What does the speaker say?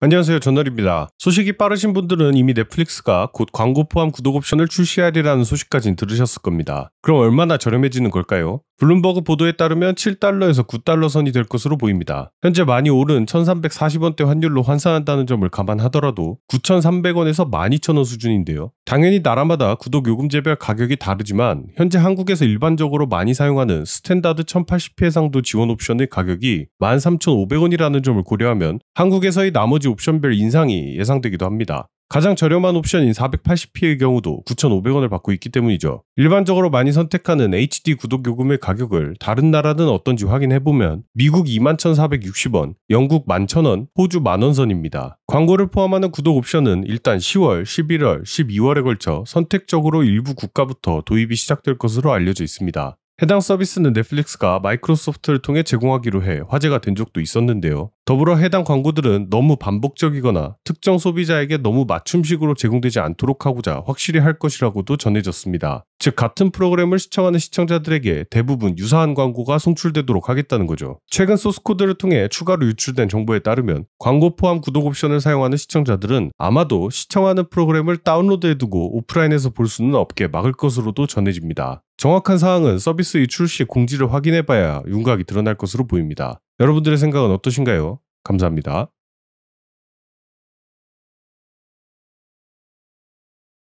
안녕하세요. 전널입니다. 소식이 빠르신 분들은 이미 넷플릭스가 곧 광고 포함 구독 옵션을 출시하리라는 소식까지 들으셨을 겁니다. 그럼 얼마나 저렴해지는 걸까요? 블룸버그 보도에 따르면 7달러에서 9달러 선이 될 것으로 보입니다. 현재 많이 오른 1340원대 환율로 환산한다는 점을 감안하더라도 9,300원에서 12,000원 수준인데요. 당연히 나라마다 구독 요금제별 가격이 다르지만 현재 한국에서 일반적으로 많이 사용하는 스탠다드 1080p 해상도 지원 옵션의 가격이 13,500원이라는 점을 고려하면 한국에서의 나머지 옵션별 인상이 예상되기도 합니다. 가장 저렴한 옵션인 480p의 경우도 9,500원을 받고 있기 때문이죠. 일반적으로 많이 선택하는 HD 구독 요금의 가격을 다른 나라는 어떤지 확인해보면 미국 21,460원, 영국 11,000원, 호주 만원 선입니다. 광고를 포함하는 구독 옵션은 일단 10월, 11월, 12월에 걸쳐 선택적으로 일부 국가부터 도입이 시작될 것으로 알려져 있습니다. 해당 서비스는 넷플릭스가 마이크로소프트를 통해 제공하기로 해 화제가 된 적도 있었는데요. 더불어 해당 광고들은 너무 반복적이거나 특정 소비자에게 너무 맞춤식으로 제공되지 않도록 하고자 확실히 할 것이라고도 전해졌습니다. 즉 같은 프로그램을 시청하는 시청자들에게 대부분 유사한 광고가 송출되도록 하겠다는 거죠. 최근 소스 코드를 통해 추가로 유출된 정보에 따르면 광고 포함 구독 옵션을 사용하는 시청자들은 아마도 시청하는 프로그램을 다운로드해 두고 오프라인에서 볼 수는 없게 막을 것으로도 전해집니다. 정확한 사항은 서비스 유출 시 공지를 확인해 봐야 윤곽이 드러날 것으로 보입니다. 여러분들의 생각은 어떠신가요? 감사합니다.